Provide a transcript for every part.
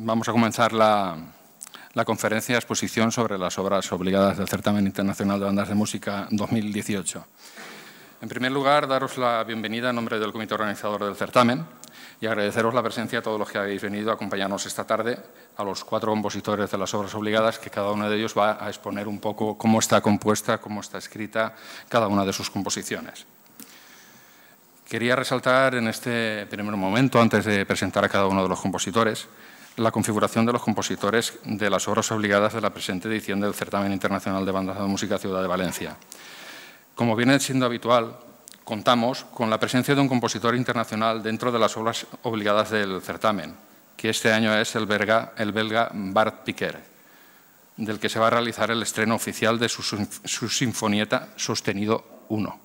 Vamos a comenzar la, conferencia de exposición sobre las obras obligadas del Certamen Internacional de Bandas de Música 2018. En primer lugar, daros la bienvenida en nombre del comité organizador del certamen y agradeceros la presencia a todos los que habéis venido a acompañarnos esta tarde, a los cuatro compositores de las obras obligadas, que cada uno de ellos va a exponer un poco cómo está compuesta, cómo está escrita cada una de sus composiciones. Quería resaltar en este primer momento, antes de presentar a cada uno de los compositores, la configuración de los compositores de las obras obligadas de la presente edición del Certamen Internacional de Bandas de Música Ciudad de Valencia. Como viene siendo habitual, contamos con la presencia de un compositor internacional dentro de las obras obligadas del certamen, que este año es el belga, Bart Piquer, del que se va a realizar el estreno oficial de su, su sinfonieta Sostenido 1.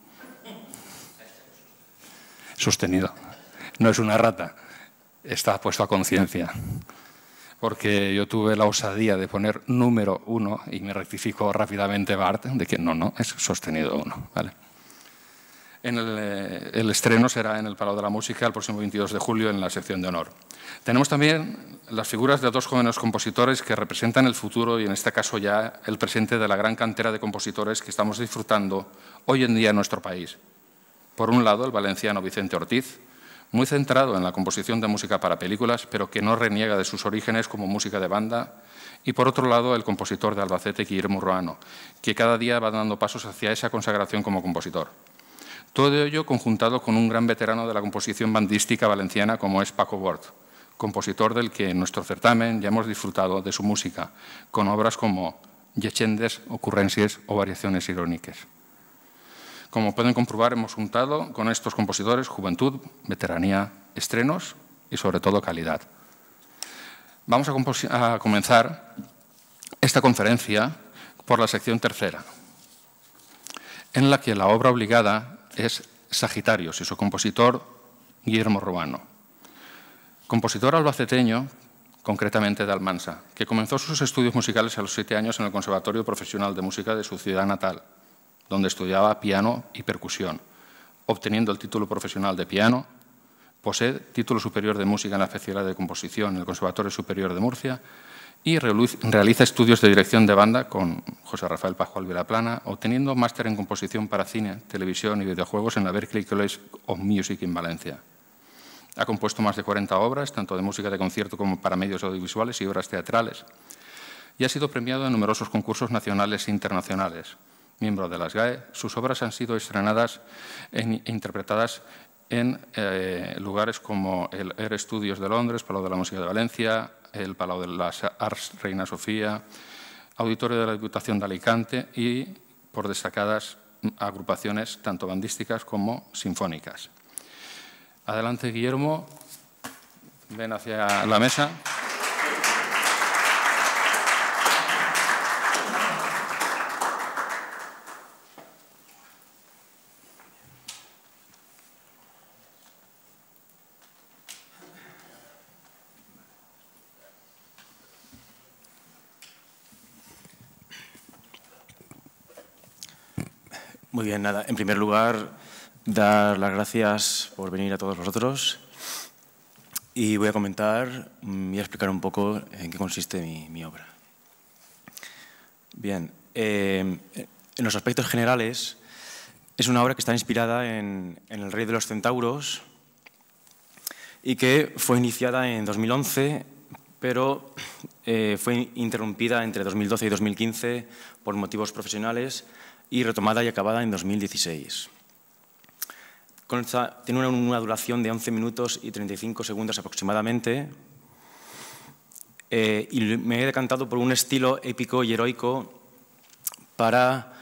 Sostenido. No es una rata, está puesto a conciencia porque yo tuve la osadía de poner número uno y me rectificó rápidamente Bart de que no, no, es sostenido uno. ¿vale? el, eh, el, estreno será en el Palau de la Música el próximo 22 de julio en la sección de honor. Tenemos también las figuras de dos jóvenes compositores que representan el futuro y en este caso ya el presente de la gran cantera de compositores que estamos disfrutando hoy en día en nuestro país. Por un lado, el valenciano Vicente Ortiz, muy centrado en la composición de música para películas, pero que no reniega de sus orígenes como música de banda, y por otro lado el compositor de Albacete, Guillermo Roano, que cada día va dando pasos hacia esa consagración como compositor. Todo ello conjuntado con un gran veterano de la composición bandística valenciana como es Paco Bort, compositor del que en nuestro certamen ya hemos disfrutado de su música, con obras como Yechendes, Ocurrencias o Variaciones Irónicas. Como pueden comprobar, hemos juntado con estos compositores juventud, veteranía, estrenos y sobre todo calidad. Vamos a, comenzar esta conferencia por la sección tercera, en la que la obra obligada es Sagitarios y su compositor Guillermo Ruano. Compositor albaceteño, concretamente de Almansa, que comenzó sus estudios musicales a los siete años en el Conservatorio Profesional de Música de su ciudad natal donde estudiaba piano y percusión, obteniendo el título profesional de piano. Posee título superior de música en la especialidad de composición en el Conservatorio Superior de Murcia y realiza estudios de dirección de banda con José Rafael Pascual Vilaplana, obteniendo máster en composición para cine, televisión y videojuegos en la Berklee College of Music en Valencia. Ha compuesto más de 40 obras, tanto de música de concierto como para medios audiovisuales y obras teatrales, y ha sido premiado en numerosos concursos nacionales e internacionales miembro de las GAE, sus obras han sido estrenadas e interpretadas en eh, lugares como el Air Studios de Londres, Palau de la Música de Valencia, el Palau de las Arts Reina Sofía, Auditorio de la Diputación de Alicante y por destacadas agrupaciones tanto bandísticas como sinfónicas. Adelante, Guillermo. Ven hacia la mesa. Muy bien, nada. En primer lugar, dar las gracias por venir a todos vosotros y voy a comentar mm, y a explicar un poco en qué consiste mi, obra. Bien, em, en los aspectos generales, es una obra que está inspirada en, El Rey de los Centauros y que fue iniciada en 2011 pero eh, fue interrumpida entre 2012 y 2015 por motivos profesionales y retomada y acabada en 2016. tiene una, duración de 11 minutos y 35 segundos aproximadamente eh, y me he decantado por un estilo épico y heroico para,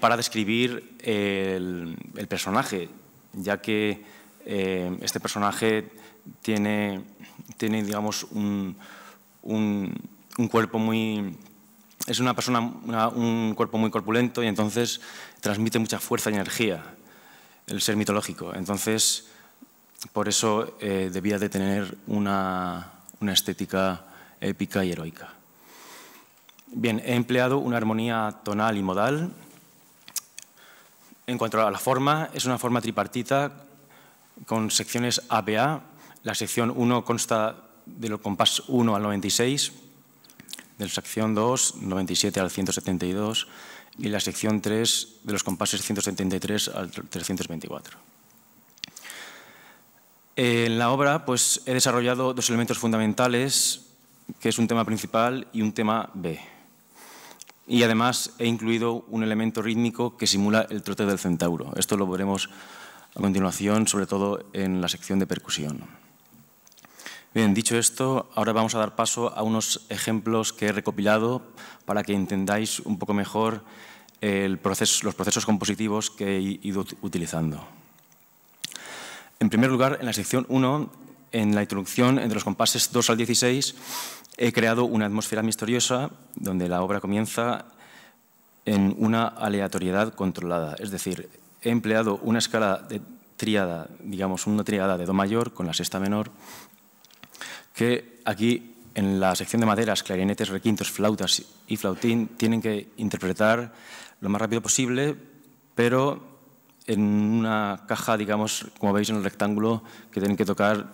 para describir el, personaje, ya que eh, este personaje tiene, tiene digamos, un, un cuerpo muy es una persona, un cuerpo muy corpulento y entonces transmite mucha fuerza y energía, el ser mitológico. Entonces, por eso eh, debía de tener una, una estética épica y heroica. Bien, he empleado una armonía tonal y modal. En cuanto a la forma, es una forma tripartita con secciones ABA. La sección 1 consta de los compás 1 al 96 de la sección 2, 97 al 172, y la sección 3 de los compases 173 al 324. En la obra pues, he desarrollado dos elementos fundamentales, que es un tema principal y un tema B. Y además he incluido un elemento rítmico que simula el trote del centauro. Esto lo veremos a continuación, sobre todo en la sección de percusión. Bien, dicho esto, ahora vamos a dar paso a unos ejemplos que he recopilado para que entendáis un poco mejor los procesos compositivos que he ido utilizando. En primer lugar, en la sección 1, en la introducción, entre los compases 2 al 16, he creado una atmósfera misteriosa donde la obra comienza en una aleatoriedad controlada. Es decir, he empleado una escala de tríada, digamos una triada de do mayor con la sexta menor que aquí en la sección de maderas, clarinetes, requintos, flautas y flautín tienen que interpretar lo más rápido posible, pero en una caja, digamos, como veis en el rectángulo, que tienen que tocar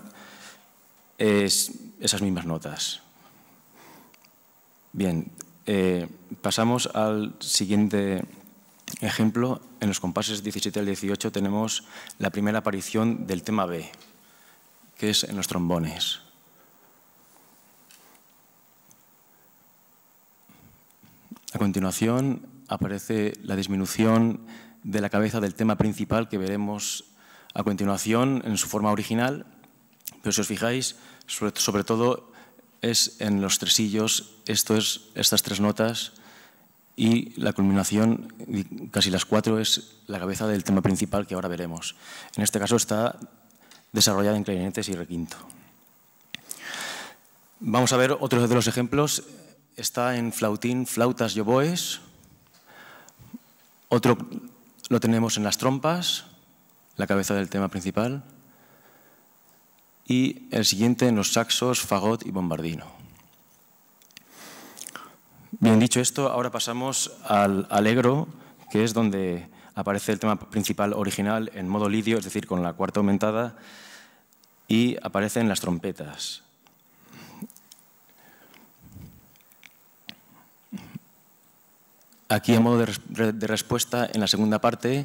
esas mismas notas. Bien, eh, pasamos al siguiente ejemplo. En los compases 17 al 18 tenemos la primera aparición del tema B, que es en los trombones. continuación aparece la disminución de la cabeza del tema principal que veremos a continuación en su forma original, pero si os fijáis, sobre, todo es en los tresillos, esto es estas tres notas y la culminación, casi las cuatro, es la cabeza del tema principal que ahora veremos. En este caso está desarrollada en clarinetes y requinto. Vamos a ver otros de los ejemplos está en flautín, flautas y oboes. Otro lo tenemos en las trompas, la cabeza del tema principal. Y el siguiente en los saxos, fagot y bombardino. Bien dicho esto, ahora pasamos al alegro, que es donde aparece el tema principal original en modo lidio, es decir, con la cuarta aumentada, y aparecen las trompetas. Aquí, a modo de, respuesta, en la segunda parte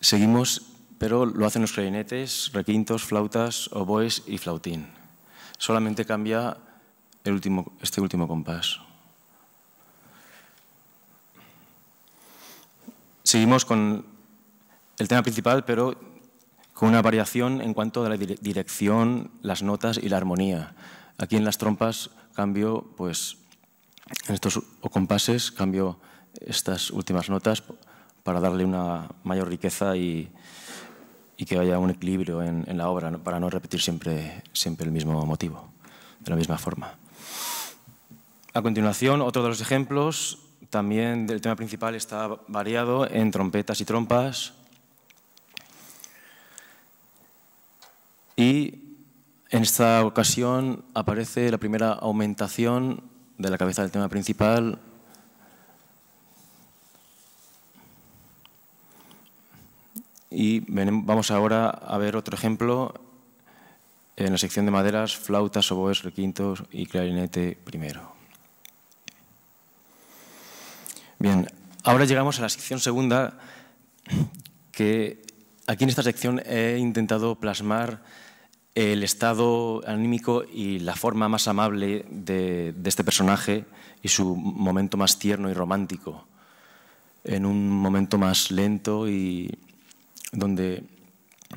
seguimos, pero lo hacen los clarinetes, requintos, flautas, oboes y flautín. Solamente cambia este último compás. Seguimos con el tema principal, pero con una variación en cuanto a la dirección, las notas y la armonía. Aquí en las trompas cambio pues, en estos compases cambio estas últimas notas para darle una mayor riqueza y, que haya un equilibrio en, la obra, para no repetir siempre, siempre el mismo motivo, de la misma forma. A continuación, otro de los ejemplos, también del tema principal está variado en trompetas y trompas. Y en esta ocasión aparece la primera aumentación de la cabeza del tema principal. Y vamos ahora a ver otro ejemplo en la sección de maderas, flautas, oboes, requintos y clarinete primero. Bien, ahora llegamos a la sección segunda, que aquí en esta sección he intentado plasmar el estado anímico y la forma más amable de, este personaje y su momento más tierno y romántico, en un momento más lento y donde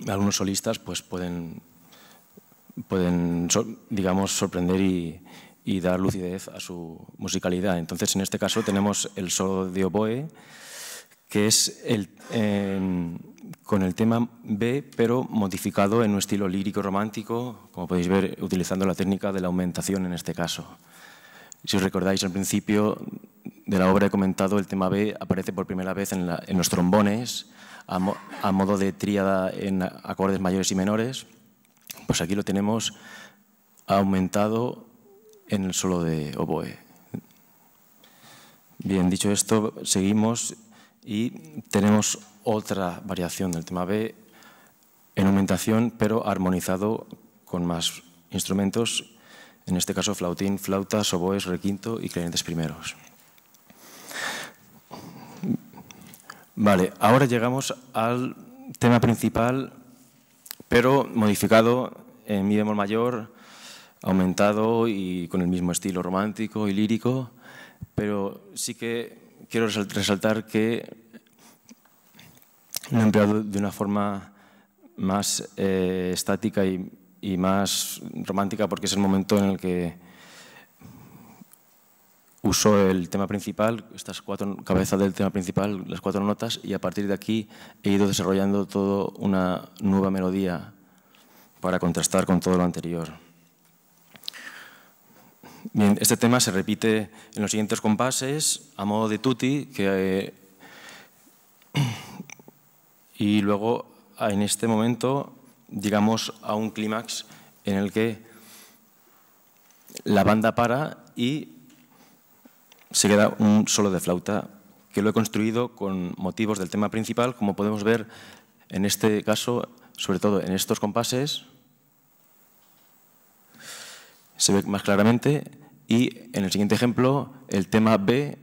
algunos solistas pues, pueden, pueden digamos, sorprender y, dar lucidez a su musicalidad. Entonces, en este caso tenemos el solo de oboe, que es el... Em, con el tema B, pero modificado en un estilo lírico romántico, como podéis ver, utilizando la técnica de la aumentación en este caso. Si os recordáis, al principio de la obra he comentado, el tema B aparece por primera vez en, los trombones, a, modo de tríada en acordes mayores y menores. Pues aquí lo tenemos aumentado en el solo de oboe. Bien, dicho esto, seguimos y tenemos otra variación del tema B en aumentación, pero armonizado con más instrumentos, en este caso flautín, flauta, oboes, requinto y clarinetes primeros. Vale, ahora llegamos al tema principal, pero modificado en mi bemol mayor, aumentado y con el mismo estilo romántico y lírico, pero sí que quiero resaltar que lo he empleado de una forma más eh, estática y, más romántica porque es el momento en el que uso el tema principal, estas cuatro cabezas del tema principal, las cuatro notas, y a partir de aquí he ido desarrollando toda una nueva melodía para contrastar con todo lo anterior. Bien, este tema se repite en los siguientes compases, a modo de tutti, que eh, y luego en este momento llegamos a un clímax en el que la banda para y se queda un solo de flauta que lo he construido con motivos del tema principal, como podemos ver en este caso, sobre todo en estos compases, se ve más claramente y en el siguiente ejemplo el tema B,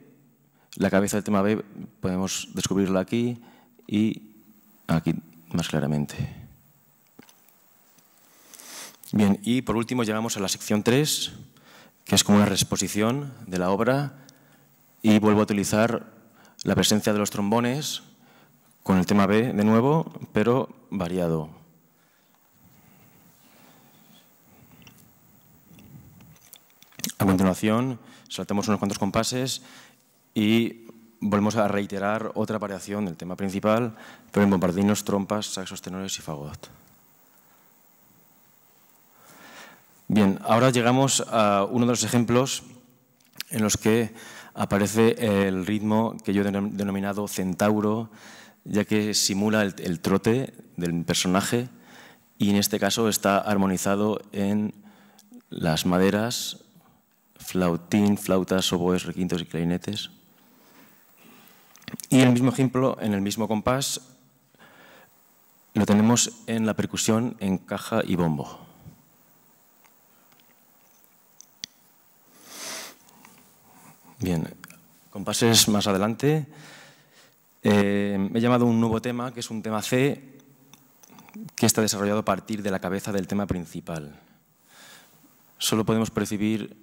la cabeza del tema B podemos descubrirla aquí y aquí más claramente. Bien, y por último llegamos a la sección 3, que es como una reexposición de la obra, y vuelvo a utilizar la presencia de los trombones con el tema B de nuevo, pero variado. A continuación, saltamos unos cuantos compases y volvemos a reiterar otra variación del tema principal, pero en bombardinos, trompas, saxos tenores y fagot. Bien, ahora llegamos a uno de los ejemplos en los que aparece el ritmo que yo he denominado centauro, ya que simula el, el trote del personaje y en este caso está armonizado en las maderas, flautín, flautas, oboes, requintos y clarinetes. Y el mismo ejemplo, en el mismo compás, lo tenemos en la percusión en caja y bombo. Bien, compases más adelante. Eh, he llamado un nuevo tema, que es un tema C, que está desarrollado a partir de la cabeza del tema principal. Solo podemos percibir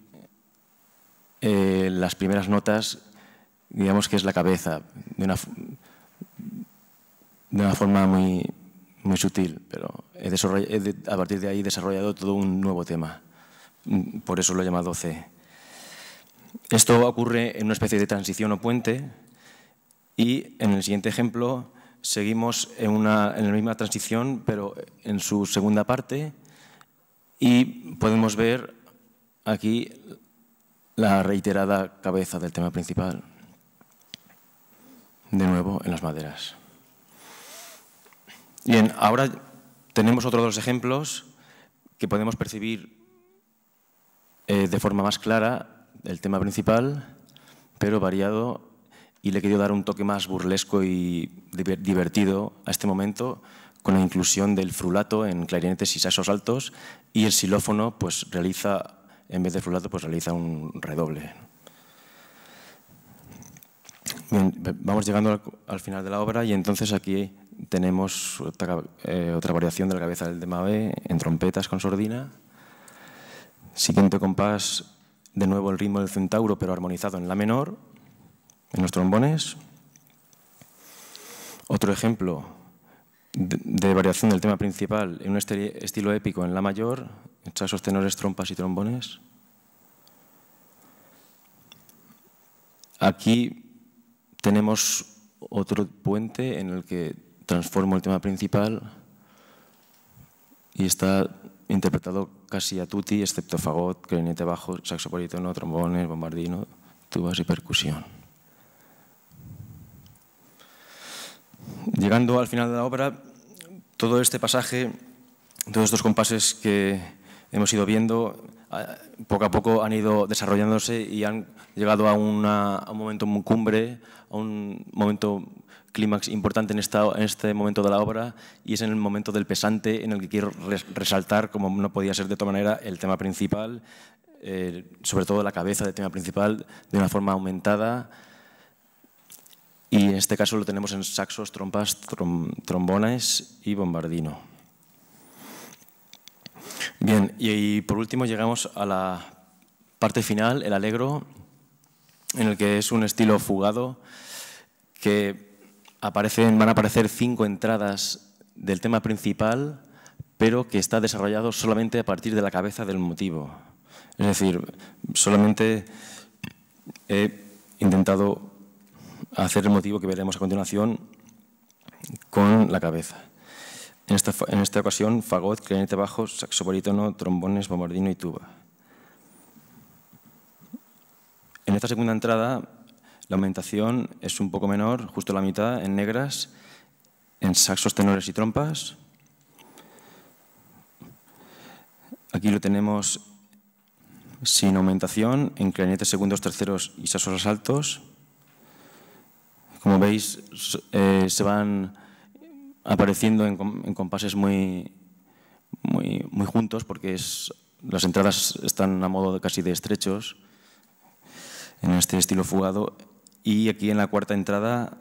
eh, las primeras notas digamos que es la cabeza, de una, forma muy, sutil, pero a partir de ahí he desarrollado todo un nuevo tema. Por eso lo he llamado C. Esto ocurre en una especie de transición o puente y en el siguiente ejemplo seguimos en, una, en la misma transición, pero en su segunda parte y podemos ver aquí la reiterada cabeza del tema principal de nuevo en las maderas. Bien, ahora tenemos otros dos ejemplos que podemos percibir eh, de forma más clara el tema principal, pero variado, y le he dar un toque más burlesco y divertido a este momento con la inclusión del frulato en clarinetes y saxos altos y el xilófono pues realiza en vez de frulato pues realiza un redoble vamos llegando al, final de la obra y entonces aquí tenemos eh, otra, variación de la cabeza del tema B en trompetas con sordina. Siguiente compás, de nuevo el ritmo del centauro, pero armonizado en la menor, en los trombones. Otro ejemplo de, variación del tema principal en un estilo épico en la mayor, chasos, tenores, trompas y trombones. Aquí tenemos otro puente en el que transformo el tema principal y está interpretado casi a tutti, excepto fagot, clarinete bajo, saxo trombones, bombardino, tubas y percusión. Llegando al final de la obra, todo este pasaje, todos estos compases que, hemos ido viendo, poco a poco han ido desarrollándose y han llegado a, un momento muy cumbre, a un momento clímax importante en, esta, en, este momento de la obra y es en el momento del pesante en el que quiero resaltar, como no podía ser de otra manera, el tema principal, eh, sobre todo la cabeza del tema principal, de una forma aumentada. Y en este caso lo tenemos en saxos, trompas, trombones y bombardino. Bien, y, por último llegamos a la parte final, el alegro, en el que es un estilo fugado que aparecen, van a aparecer cinco entradas del tema principal, pero que está desarrollado solamente a partir de la cabeza del motivo. Es decir, solamente he intentado hacer el motivo que veremos a continuación con la cabeza. En esta, ocasión, fagot, clarinete bajo, saxo barítono, trombones, bombardino y tuba. En esta segunda entrada, la aumentación es un poco menor, justo la mitad, en negras, en saxos, tenores y trompas. Aquí lo tenemos sin aumentación, en clarinetes segundos, terceros y saxos altos. Como veis, eh, se van apareciendo en, compases muy, muy, juntos porque es, las entradas están a modo casi de estrechos en este estilo fugado y aquí en la cuarta entrada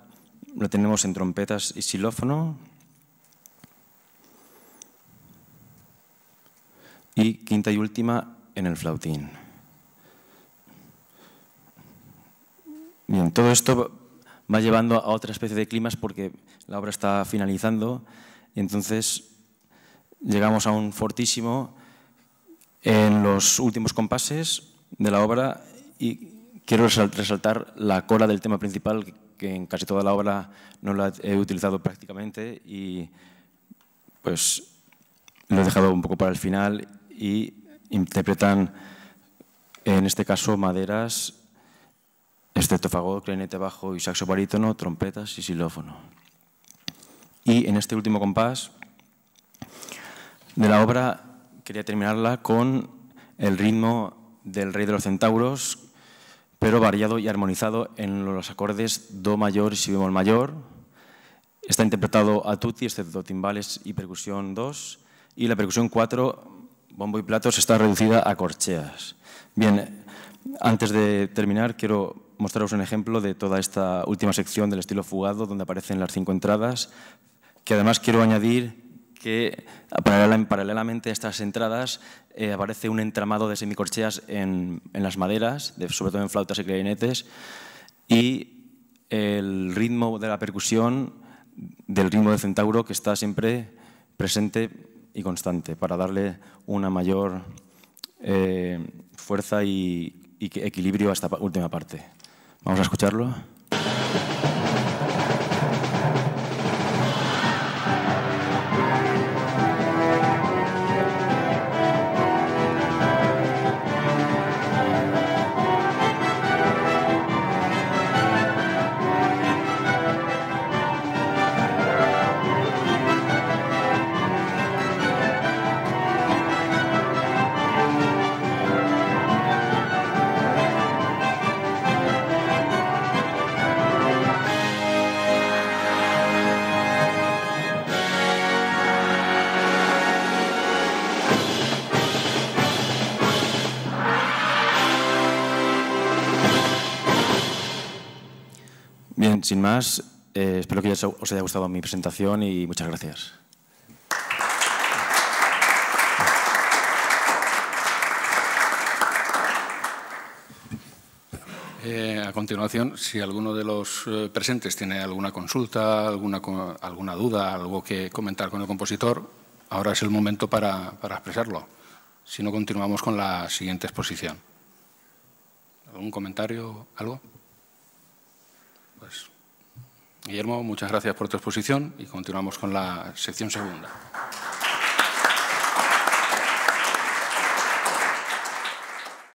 la tenemos en trompetas y xilófono y quinta y última en el flautín. Bien, todo esto va llevando a otra especie de climas porque la obra está finalizando y entonces llegamos a un fortísimo en los últimos compases de la obra y quiero resaltar la cola del tema principal que en casi toda la obra no la he utilizado prácticamente y pues lo he dejado un poco para el final y interpretan en este caso maderas fagot, clarinete bajo y saxo barítono, trompetas y xilófono. Y en este último compás de la obra quería terminarla con el ritmo del Rey de los Centauros, pero variado y armonizado en los acordes Do mayor y Si bemol mayor. Está interpretado a tutti, excepto timbales y percusión 2, y la percusión 4, bombo y platos, está reducida a corcheas. Bien, antes de terminar, quiero mostraros un ejemplo de toda esta última sección del estilo fugado, donde aparecen las cinco entradas, que además quiero añadir que paralelamente a estas entradas eh, aparece un entramado de semicorcheas en, las maderas, sobre todo en flautas y clarinetes, y el ritmo de la percusión, del ritmo de centauro, que está siempre presente y constante para darle una mayor eh, fuerza y equilibrio a esta última parte. Vamos a escucharlo. Sin, más, eh, espero que os haya gustado mi presentación y muchas gracias. Eh, a continuación, si alguno de los eh, presentes tiene alguna consulta, alguna, duda, algo que comentar con el compositor, ahora es el momento para, para expresarlo. Si no, continuamos con la siguiente exposición. ¿Algún comentario? ¿Algo? Pues Guillermo, muchas gracias por tu exposición y continuamos con la sección segunda.